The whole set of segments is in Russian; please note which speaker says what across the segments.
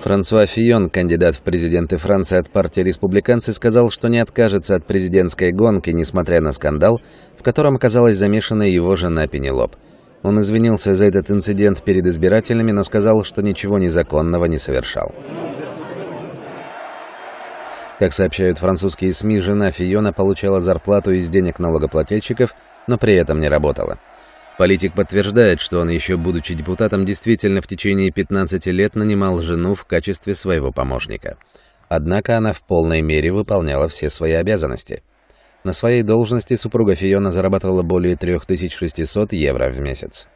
Speaker 1: Франсуа Фион, кандидат в президенты Франции от партии республиканцы, сказал, что не откажется от президентской гонки, несмотря на скандал, в котором оказалась замешана его жена Пенелоп. Он извинился за этот инцидент перед избирателями, но сказал, что ничего незаконного не совершал. Как сообщают французские СМИ, жена Фиона получала зарплату из денег налогоплательщиков, но при этом не работала. Политик подтверждает, что он еще будучи депутатом действительно в течение 15 лет нанимал жену в качестве своего помощника. Однако она в полной мере выполняла все свои обязанности. На своей должности супруга Фиона зарабатывала более 3600 евро в месяц.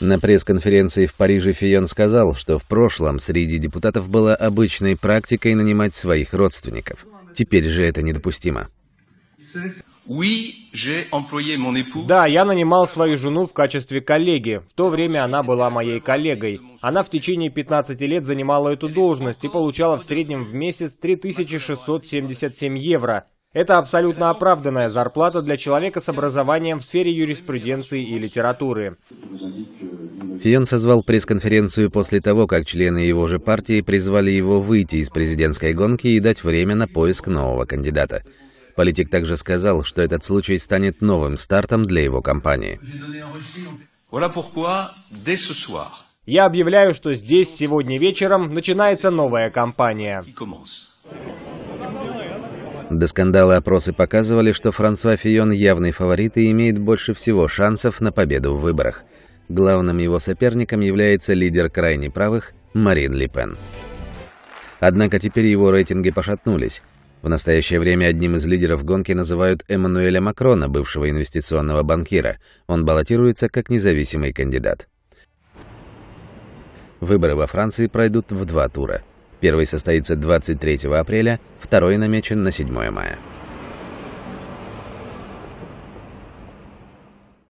Speaker 1: На пресс-конференции в Париже Фион сказал, что в прошлом среди депутатов была обычной практикой нанимать своих родственников. Теперь же это недопустимо.
Speaker 2: Да, я нанимал свою жену в качестве коллеги. В то время она была моей коллегой. Она в течение 15 лет занимала эту должность и получала в среднем в месяц 3677 евро. Это абсолютно оправданная зарплата для человека с образованием в сфере юриспруденции и литературы.
Speaker 1: Фион созвал пресс-конференцию после того, как члены его же партии призвали его выйти из президентской гонки и дать время на поиск нового кандидата. Политик также сказал, что этот случай станет новым стартом для его компании. Я объявляю, что здесь сегодня вечером начинается
Speaker 2: новая кампания.
Speaker 1: До скандала опросы показывали, что Франсуа Фион явный фаворит и имеет больше всего шансов на победу в выборах. Главным его соперником является лидер крайне правых Марин Ле Пен. Однако теперь его рейтинги пошатнулись. В настоящее время одним из лидеров гонки называют Эммануэля Макрона, бывшего инвестиционного банкира. Он баллотируется как независимый кандидат. Выборы во Франции пройдут в два тура. Первый состоится 23 апреля, второй намечен на 7 мая.